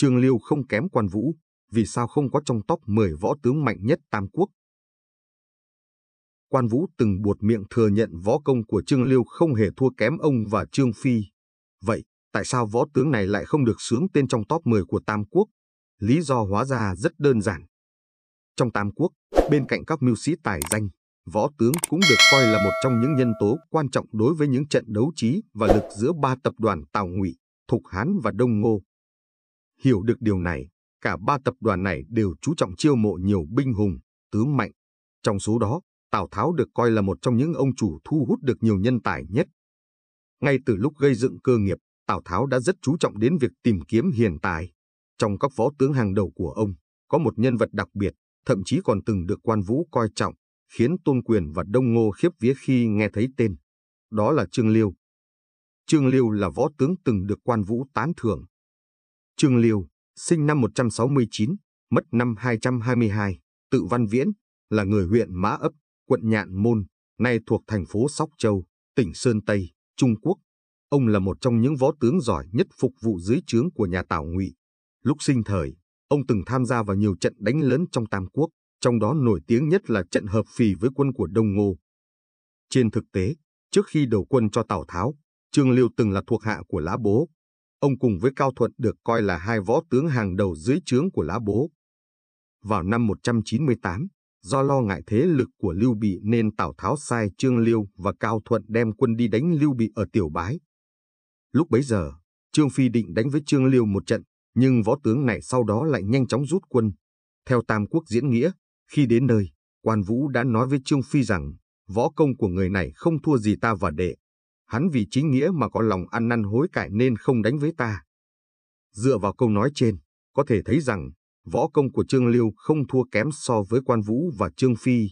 Trương Liêu không kém quan vũ, vì sao không có trong top 10 võ tướng mạnh nhất Tam Quốc? Quan Vũ từng buột miệng thừa nhận võ công của Trương Liêu không hề thua kém ông và Trương Phi. Vậy, tại sao võ tướng này lại không được sướng tên trong top 10 của Tam Quốc? Lý do hóa ra rất đơn giản. Trong Tam Quốc, bên cạnh các mưu sĩ tài danh, võ tướng cũng được coi là một trong những nhân tố quan trọng đối với những trận đấu trí và lực giữa ba tập đoàn Tào Ngụy, Thục Hán và Đông Ngô. Hiểu được điều này, cả ba tập đoàn này đều chú trọng chiêu mộ nhiều binh hùng, tướng mạnh. Trong số đó, Tào Tháo được coi là một trong những ông chủ thu hút được nhiều nhân tài nhất. Ngay từ lúc gây dựng cơ nghiệp, Tào Tháo đã rất chú trọng đến việc tìm kiếm hiền tài. Trong các võ tướng hàng đầu của ông, có một nhân vật đặc biệt, thậm chí còn từng được quan vũ coi trọng, khiến Tôn Quyền và Đông Ngô khiếp vía khi nghe thấy tên. Đó là Trương Liêu. Trương Liêu là võ tướng từng được quan vũ tán thưởng, Trương Liêu, sinh năm 169, mất năm 222, tự Văn Viễn, là người huyện Mã Ấp, quận Nhạn Môn, nay thuộc thành phố Sóc Châu, tỉnh Sơn Tây, Trung Quốc. Ông là một trong những võ tướng giỏi nhất phục vụ dưới trướng của nhà Tào Ngụy. Lúc sinh thời, ông từng tham gia vào nhiều trận đánh lớn trong Tam Quốc, trong đó nổi tiếng nhất là trận hợp phì với quân của Đông Ngô. Trên thực tế, trước khi đầu quân cho Tào Tháo, Trương Liêu từng là thuộc hạ của lá Bố, Ông cùng với Cao Thuận được coi là hai võ tướng hàng đầu dưới trướng của lá bố. Vào năm 198, do lo ngại thế lực của Lưu Bị nên Tào Tháo sai Trương Liêu và Cao Thuận đem quân đi đánh Lưu Bị ở Tiểu Bái. Lúc bấy giờ, Trương Phi định đánh với Trương Liêu một trận, nhưng võ tướng này sau đó lại nhanh chóng rút quân. Theo Tam Quốc diễn nghĩa, khi đến nơi, Quan Vũ đã nói với Trương Phi rằng võ công của người này không thua gì ta và đệ hắn vì chính nghĩa mà có lòng ăn năn hối cải nên không đánh với ta. Dựa vào câu nói trên, có thể thấy rằng võ công của Trương Liêu không thua kém so với Quan Vũ và Trương Phi.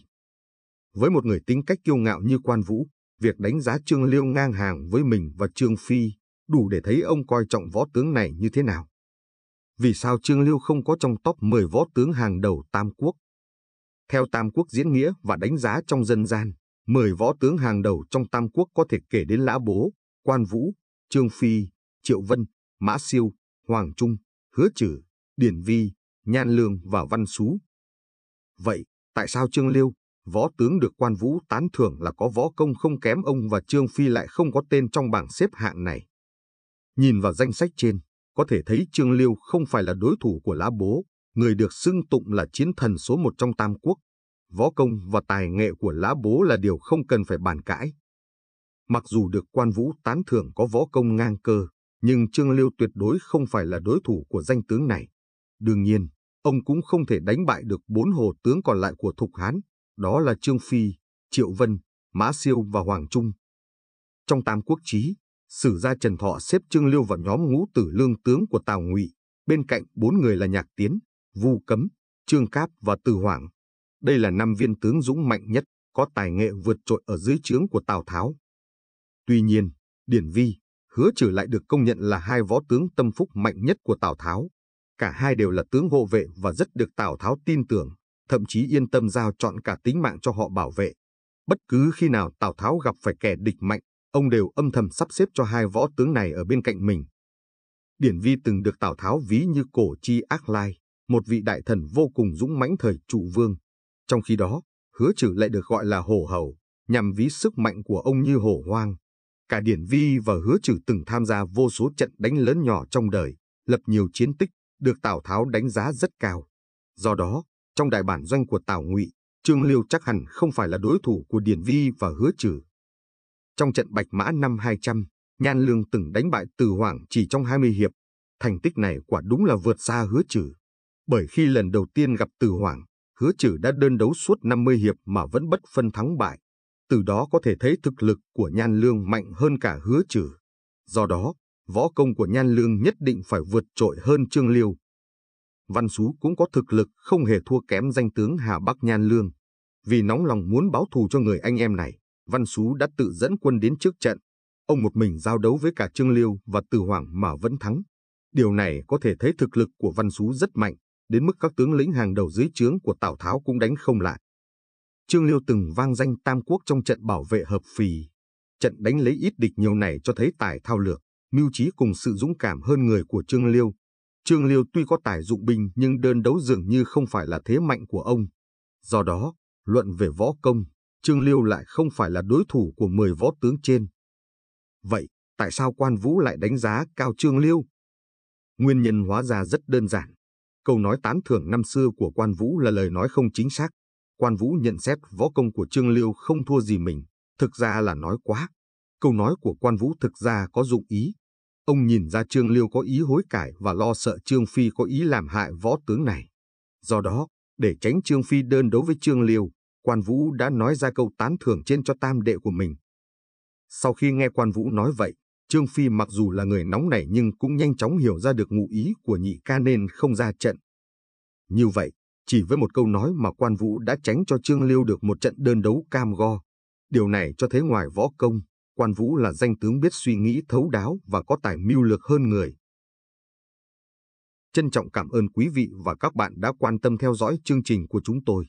Với một người tính cách kiêu ngạo như Quan Vũ, việc đánh giá Trương Liêu ngang hàng với mình và Trương Phi đủ để thấy ông coi trọng võ tướng này như thế nào. Vì sao Trương Liêu không có trong top 10 võ tướng hàng đầu Tam Quốc? Theo Tam Quốc diễn nghĩa và đánh giá trong dân gian, Mời võ tướng hàng đầu trong Tam Quốc có thể kể đến Lã Bố, Quan Vũ, Trương Phi, Triệu Vân, Mã Siêu, Hoàng Trung, Hứa Trử, Điển Vi, Nhan Lương và Văn Xú. Vậy, tại sao Trương Liêu, võ tướng được Quan Vũ tán thưởng là có võ công không kém ông và Trương Phi lại không có tên trong bảng xếp hạng này? Nhìn vào danh sách trên, có thể thấy Trương Liêu không phải là đối thủ của Lã Bố, người được xưng tụng là chiến thần số một trong Tam Quốc võ công và tài nghệ của lá bố là điều không cần phải bàn cãi. Mặc dù được quan vũ tán thưởng có võ công ngang cơ, nhưng Trương Liêu tuyệt đối không phải là đối thủ của danh tướng này. Đương nhiên, ông cũng không thể đánh bại được bốn hồ tướng còn lại của Thục Hán, đó là Trương Phi, Triệu Vân, Mã Siêu và Hoàng Trung. Trong Tam Quốc Chí, sử gia Trần Thọ xếp Trương Liêu vào nhóm ngũ tử lương tướng của Tào Ngụy, bên cạnh bốn người là Nhạc Tiến, Vu Cấm, Trương Cáp và Từ Hoàng. Đây là năm viên tướng dũng mạnh nhất, có tài nghệ vượt trội ở dưới trướng của Tào Tháo. Tuy nhiên, Điển Vi, Hứa Trử lại được công nhận là hai võ tướng tâm phúc mạnh nhất của Tào Tháo. Cả hai đều là tướng hộ vệ và rất được Tào Tháo tin tưởng, thậm chí yên tâm giao chọn cả tính mạng cho họ bảo vệ. Bất cứ khi nào Tào Tháo gặp phải kẻ địch mạnh, ông đều âm thầm sắp xếp cho hai võ tướng này ở bên cạnh mình. Điển Vi từng được Tào Tháo ví như cổ chi ác lai, một vị đại thần vô cùng dũng mãnh thời trụ vương, trong khi đó, hứa trừ lại được gọi là hổ hầu, nhằm ví sức mạnh của ông như hổ hoang. Cả Điển Vi và hứa trừ từng tham gia vô số trận đánh lớn nhỏ trong đời, lập nhiều chiến tích, được Tào Tháo đánh giá rất cao. Do đó, trong đại bản doanh của Tào Ngụy, Trương Liêu chắc hẳn không phải là đối thủ của Điển Vi và hứa trừ. Trong trận Bạch Mã năm 200, Nhan Lương từng đánh bại Từ Hoàng chỉ trong 20 hiệp. Thành tích này quả đúng là vượt xa hứa trừ. Bởi khi lần đầu tiên gặp Từ Hoàng, hứa trừ đã đơn đấu suốt 50 hiệp mà vẫn bất phân thắng bại. Từ đó có thể thấy thực lực của Nhan Lương mạnh hơn cả hứa trừ. Do đó, võ công của Nhan Lương nhất định phải vượt trội hơn Trương Liêu. Văn Sú cũng có thực lực không hề thua kém danh tướng Hà Bắc Nhan Lương. Vì nóng lòng muốn báo thù cho người anh em này, Văn Sú đã tự dẫn quân đến trước trận. Ông một mình giao đấu với cả Trương Liêu và Từ Hoàng mà vẫn thắng. Điều này có thể thấy thực lực của Văn Sú rất mạnh đến mức các tướng lĩnh hàng đầu dưới trướng của Tào Tháo cũng đánh không lại. Trương Liêu từng vang danh Tam Quốc trong trận bảo vệ hợp phì. Trận đánh lấy ít địch nhiều này cho thấy tài thao lược, mưu trí cùng sự dũng cảm hơn người của Trương Liêu. Trương Liêu tuy có tài dụng binh nhưng đơn đấu dường như không phải là thế mạnh của ông. Do đó, luận về võ công, Trương Liêu lại không phải là đối thủ của 10 võ tướng trên. Vậy, tại sao Quan Vũ lại đánh giá cao Trương Liêu? Nguyên nhân hóa ra rất đơn giản. Câu nói tán thưởng năm xưa của Quan Vũ là lời nói không chính xác. Quan Vũ nhận xét võ công của Trương Liêu không thua gì mình, thực ra là nói quá. Câu nói của Quan Vũ thực ra có dụng ý. Ông nhìn ra Trương Liêu có ý hối cải và lo sợ Trương Phi có ý làm hại võ tướng này. Do đó, để tránh Trương Phi đơn đấu với Trương Liêu, Quan Vũ đã nói ra câu tán thưởng trên cho tam đệ của mình. Sau khi nghe Quan Vũ nói vậy, Trương Phi mặc dù là người nóng nảy nhưng cũng nhanh chóng hiểu ra được ngụ ý của nhị ca nên không ra trận. Như vậy, chỉ với một câu nói mà quan vũ đã tránh cho Trương Liêu được một trận đơn đấu cam go. Điều này cho thấy ngoài võ công, quan vũ là danh tướng biết suy nghĩ thấu đáo và có tài mưu lược hơn người. Trân trọng cảm ơn quý vị và các bạn đã quan tâm theo dõi chương trình của chúng tôi.